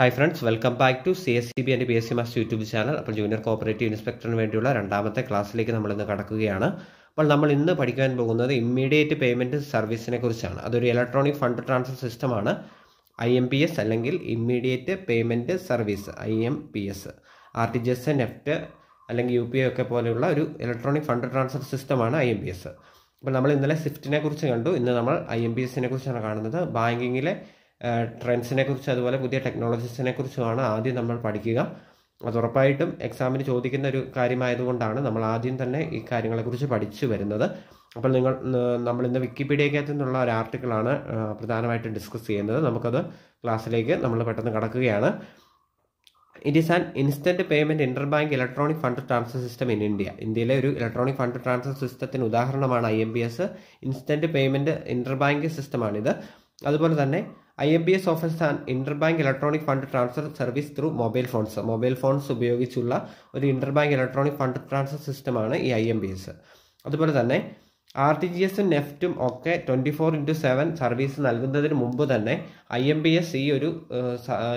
hi friends welcome back to C S C B and B S C mass YouTube channel അപ്പോൾ junior cooperative ഇൻസ്പെക്ടറിന് വേണ്ടിയുള്ള രണ്ടാമത്തെ ക്ലാസ്സിലേക്ക് നമ്മൾ ഇന്ന് കടക്കുകയാണ് അപ്പോൾ നമ്മൾ ഇന്ന് പഠിക്കാൻ പോകുന്നത് ഇമ്മീഡിയറ്റ് പേയ്മെൻറ്റ് സർവീസിനെ കുറിച്ചാണ് അതൊരു ഇലക്ട്രോണിക് ഫണ്ട് ട്രാൻസ്ഫർ സിസ്റ്റമാണ് ഐ എം പി എസ് അല്ലെങ്കിൽ immediate payment service I M P S R T G S NEFT അല്ലെങ്കിൽ യു പി ഐ ഒക്കെ പോലെയുള്ള ഒരു ഇലക്ട്രോണിക് ഫണ്ട് ട്രാൻസ്ഫർ സിസ്റ്റമാണ് ഐ എം പി എസ് അപ്പോൾ നമ്മൾ ഇന്നലെ സിഫ്റ്റിനെ കുറിച്ച് കണ്ടു ഇന്ന് നമ്മൾ ഐ എം പി എസിനെ കുറിച്ചാണ് കാണുന്നത് ബാങ്കിങ്ങിലെ ട്രെൻഡ്സിനെ കുറിച്ച് അതുപോലെ പുതിയ ടെക്നോളജീസിനെ കുറിച്ചുമാണ് ആദ്യം നമ്മൾ പഠിക്കുക അത് ഉറപ്പായിട്ടും എക്സാമിന് ചോദിക്കുന്ന ഒരു കാര്യമായതുകൊണ്ടാണ് നമ്മൾ ആദ്യം തന്നെ ഈ കാര്യങ്ങളെക്കുറിച്ച് പഠിച്ചു വരുന്നത് അപ്പോൾ നിങ്ങൾ നമ്മൾ ഇന്ന് വിക്കിപീഡിയക്കകത്ത് നിന്നുള്ള ഒരു ആർട്ടിക്കിളാണ് പ്രധാനമായിട്ടും ഡിസ്കസ് ചെയ്യുന്നത് നമുക്കത് ക്ലാസ്സിലേക്ക് നമ്മൾ പെട്ടെന്ന് കടക്കുകയാണ് it is an instant payment inter bank electronic fund transfer system in India ഇന്ത്യയിലെ ഒരു ഇലക്ട്രോണിക് ഫണ്ട് ട്രാൻസ്ഫർ സിസ്റ്റത്തിന് ഉദാഹരണമാണ് I M B S instant payment inter bank സിസ്റ്റമാണിത് അതുപോലെ തന്നെ I M B S office and bank electronic fund transfer service through mobile phones mobile phones ഉപയോഗിച്ചുള്ള ഒരു bank electronic fund transfer സിസ്റ്റമാണ് ഈ I M B S അതുപോലെ തന്നെ R T G എസും നെഫ്റ്റും ഒക്കെ twenty four into seven service നൽകുന്നതിന് മുമ്പ് തന്നെ ഐ എം ബി എസ് ഈ ഒരു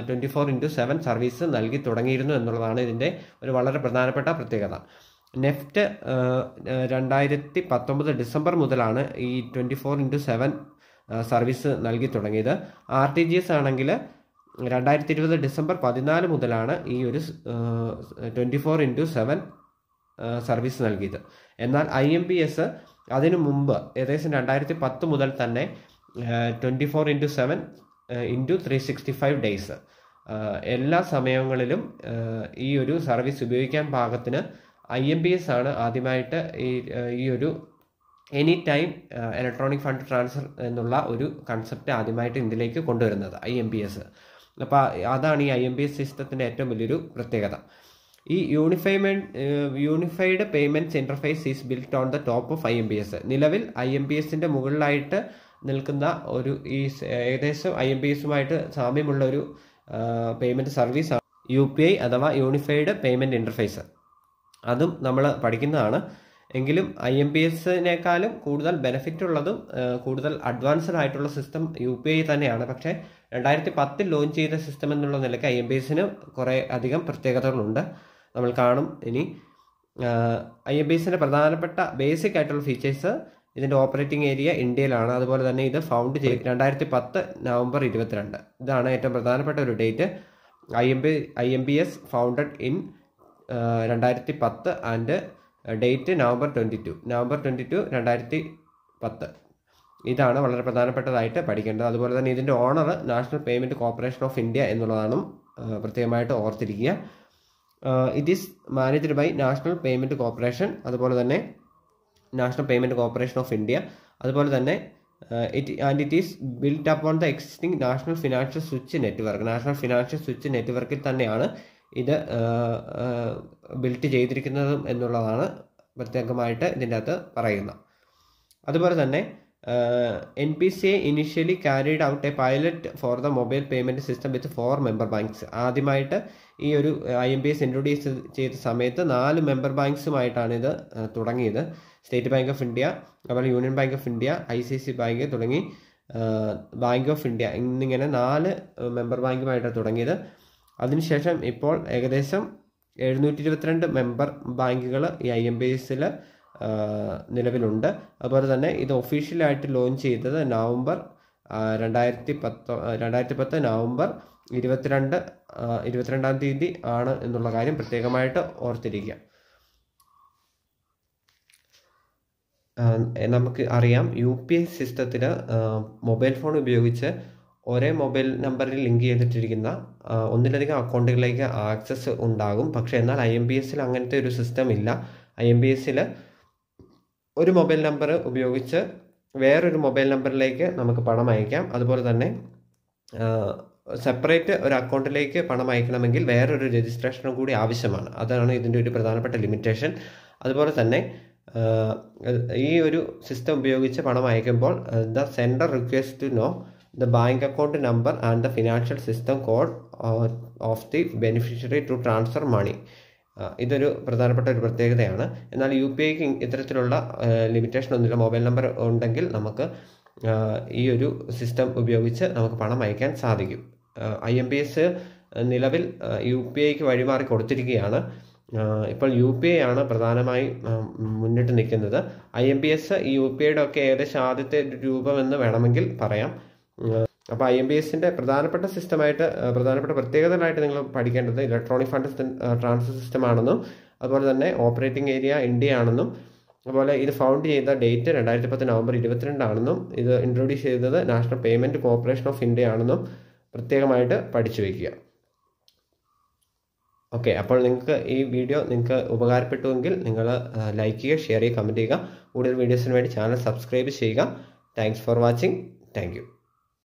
twenty four into seven service നൽകി തുടങ്ങിയിരുന്നു എന്നുള്ളതാണ് ഇതിൻ്റെ ഒരു വളരെ പ്രധാനപ്പെട്ട പ്രത്യേകത നെഫ്റ്റ് രണ്ടായിരത്തി പത്തൊമ്പത് ഡിസംബർ മുതലാണ് ഈ twenty four into seven service നൽകി തുടങ്ങിയത് ആർ ടി ജി എസ് ആണെങ്കിൽ രണ്ടായിരത്തി ഇരുപത് ഡിസംബർ പതിനാല് മുതലാണ് ഈ ഒരു twenty four into seven service നൽകിയത് എന്നാൽ ഐ എം പി എസ് അതിനു മുമ്പ് ഏകദേശം രണ്ടായിരത്തി പത്ത് മുതൽ തന്നെ twenty four into seven into three sixty five days എല്ലാ സമയങ്ങളിലും ഈ ഒരു സർവീസ് ഉപയോഗിക്കാൻ പാകത്തിന് ഐ എം പി എസ് ആണ് ആദ്യമായിട്ട് ഈ ഈ ഒരു any time electronic fund transfer എന്നുള്ള ഒരു കൺസെപ്റ്റ് ആദ്യമായിട്ട് ഇന്ത്യയിലേക്ക് കൊണ്ടുവരുന്നത് ഐ എം പി എസ് അപ്പോൾ അതാണ് ഈ ഐ എം പി എസ് സിസ്റ്റത്തിൻ്റെ ഏറ്റവും വലിയൊരു പ്രത്യേകത ഈ യൂണിഫൈമെൻറ്റ് unified payments interface is built on the top of I M P S നിലവിൽ ഐ എം പി എസിൻ്റെ മുകളിലായിട്ട് നിൽക്കുന്ന ഒരു ഈ ഏകദേശം ഐ എം പി എസുമായിട്ട് സാമ്യമുള്ള ഒരു payment uh, service U P I അഥവാ യൂണിഫൈഡ് പേയ്മെൻറ്റ് ഇൻ്റർഫേസ് അതും നമ്മൾ പഠിക്കുന്നതാണ് എങ്കിലും ഐ എം പി എസിനേക്കാളും കൂടുതൽ ബെനിഫിറ്റ് ഉള്ളതും കൂടുതൽ അഡ്വാൻസ്ഡ് ആയിട്ടുള്ള സിസ്റ്റം യു പി ഐ തന്നെയാണ് പക്ഷേ രണ്ടായിരത്തി പത്തിൽ ലോഞ്ച് ചെയ്ത സിസ്റ്റം എന്നുള്ള നിലയ്ക്ക് ഐ എം പി എസിന് കുറേ അധികം പ്രത്യേകതകളുണ്ട് നമ്മൾ കാണും ഇനി ഐ എം പി എസിൻ്റെ പ്രധാനപ്പെട്ട ബേസിക് ആയിട്ടുള്ള ഫീച്ചേഴ്സ് ഇതിൻ്റെ ഓപ്പറേറ്റിംഗ് ഏരിയ ഇന്ത്യയിലാണ് അതുപോലെ തന്നെ ഇത് ഫൗണ്ട് ചെയ്ത് രണ്ടായിരത്തി പത്ത് നവംബർ ഇരുപത്തിരണ്ട് ഇതാണ് ഏറ്റവും പ്രധാനപ്പെട്ട ഒരു date I M P I M P S founded in രണ്ടായിരത്തി പത്ത് and date November twenty two November twenty two രണ്ടായിരത്തി പത്ത് ഇതാണ് വളരെ പ്രധാനപ്പെട്ടതായിട്ട് പഠിക്കേണ്ടത് അതുപോലെ തന്നെ ഇതിൻ്റെ owner National payment corporation of India എന്നുള്ളതാണ് പ്രത്യേകമായിട്ട് ഓർത്തിരിക്കുക it is managed by National payment Corporation അതുപോലെ തന്നെ National payment corporation of India അതുപോലെ തന്നെ it and it is build up on the existing National Financial switch network National Financial Switch നെറ്റ്വർക്കിൽ തന്നെയാണ് ഇത് ബിൽറ്റ് ചെയ്തിരിക്കുന്നതും എന്നുള്ളതാണ് പ്രത്യേകമായിട്ട് ഇതിൻ്റെ അകത്ത് പറയുന്നത് അതുപോലെ തന്നെ N P C A initially carried out a pilot for the mobile payment system with four member banks ആദ്യമായിട്ട് ഈ ഒരു I M P S introduce ചെയ്ത സമയത്ത് നാല് മെമ്പർ ബാങ്ക്സുമായിട്ടാണ് ഇത് തുടങ്ങിയത് സ്റ്റേറ്റ് ബാങ്ക് ഓഫ് ഇന്ത്യ അതുപോലെ Union Bank of India I C C bank തുടങ്ങി ബാങ്ക് ഓഫ് ഇന്ത്യ എന്നിങ്ങനെ നാല് മെമ്പർ ബാങ്കുമായിട്ടാണ് തുടങ്ങിയത് അതിനുശേഷം ഇപ്പോൾ ഏകദേശം എഴുന്നൂറ്റി ഇരുപത്തിരണ്ട് മെമ്പർ ബാങ്കുകൾ ഈ ഐ എം ബി എസിൽ നിലവിലുണ്ട് അതുപോലെ തന്നെ ഇത് ഒഫീഷ്യലായിട്ട് ലോഞ്ച് ചെയ്തത് നവംബർ രണ്ടായിരത്തി പത്ത് രണ്ടായിരത്തി പത്ത് നവംബർ ഇരുപത്തിരണ്ട് ഇരുപത്തിരണ്ടാം തീയതി ആണ് എന്നുള്ള കാര്യം പ്രത്യേകമായിട്ട് ഓർത്തിരിക്കുക നമുക്ക് അറിയാം യു പി ഐ സിസ്റ്റത്തിൽ മൊബൈൽ ഫോൺ ഉപയോഗിച്ച് ഒരേ മൊബൈൽ നമ്പറിൽ ലിങ്ക് ചെയ്തിട്ടിരിക്കുന്ന ഒന്നിലധികം അക്കൗണ്ടുകളിലേക്ക് ആക്സസ് ഉണ്ടാകും പക്ഷേ എന്നാൽ ഐ എം ബി എസിൽ അങ്ങനത്തെ ഒരു സിസ്റ്റം ഇല്ല ഐ എം ബി എസിൽ ഒരു മൊബൈൽ നമ്പർ ഉപയോഗിച്ച് വേറൊരു മൊബൈൽ നമ്പറിലേക്ക് നമുക്ക് പണം അയക്കാം അതുപോലെ തന്നെ സെപ്പറേറ്റ് ഒരു അക്കൗണ്ടിലേക്ക് പണം അയക്കണമെങ്കിൽ വേറൊരു രജിസ്ട്രേഷനും കൂടി ആവശ്യമാണ് അതാണ് ഇതിൻ്റെ ഒരു പ്രധാനപ്പെട്ട ലിമിറ്റേഷൻ അതുപോലെ തന്നെ ഈ ഒരു സിസ്റ്റം ഉപയോഗിച്ച് പണം അയക്കുമ്പോൾ the sender request to know the bank account number and the financial system code of the beneficiary to transfer money ഇതൊരു പ്രധാനപ്പെട്ട ഒരു പ്രത്യേകതയാണ് എന്നാൽ യു പി ഐക്ക് ഇത്തരത്തിലുള്ള ലിമിറ്റേഷൻ uh, ഒന്നുമില്ല മൊബൈൽ നമ്പർ ഉണ്ടെങ്കിൽ നമുക്ക് uh, ഈ ഒരു സിസ്റ്റം ഉപയോഗിച്ച് നമുക്ക് പണം അയക്കാൻ സാധിക്കും ഐ എം പി എസ് നിലവിൽ യു uh, പി ഐക്ക് വഴിമാറി കൊടുത്തിരിക്കുകയാണ് ഇപ്പോൾ യു പി ഐ ആണ് പ്രധാനമായി മുന്നിട്ട് നിൽക്കുന്നത് ഐ എം പി എസ് ഈ യു പി ഐയുടെ ഒക്കെ ഏകദേശം ആദ്യത്തെ രൂപമെന്ന് വേണമെങ്കിൽ പറയാം അപ്പോൾ ഐ എം ബി എസിൻ്റെ പ്രധാനപ്പെട്ട സിസ്റ്റമായിട്ട് പ്രധാനപ്പെട്ട പ്രത്യേകതകളായിട്ട് നിങ്ങൾ പഠിക്കേണ്ടത് ഇലക്ട്രോണിക് ഫണ്ട് ട്രാൻസ്ഫർ സിസ്റ്റം ആണെന്നും അതുപോലെ തന്നെ ഓപ്പറേറ്റിംഗ് ഏരിയ ഇന്ത്യ ആണെന്നും അതുപോലെ ഇത് ഫൗണ്ട് ചെയ്ത ഡേറ്റ് രണ്ടായിരത്തി പത്ത് നവംബർ ഇരുപത്തിരണ്ടാണെന്നും ഇത് ഇൻട്രൊഡ്യൂസ് ചെയ്തത് national payment corporation of India ആണെന്നും പ്രത്യേകമായിട്ട് പഠിച്ചു വയ്ക്കുക ഓക്കെ അപ്പോൾ നിങ്ങൾക്ക് ഈ വീഡിയോ നിങ്ങൾക്ക് ഉപകാരപ്പെട്ടുവെങ്കിൽ നിങ്ങൾ ലൈക്ക് ചെയ്യുക ഷെയർ ചെയ്യുക കമൻറ്റ് ചെയ്യുക കൂടുതൽ വീഡിയോസിന് വേണ്ടി ചാനൽ സബ്സ്ക്രൈബ് ചെയ്യുക താങ്ക്സ് ഫോർ വാച്ചിങ് താങ്ക്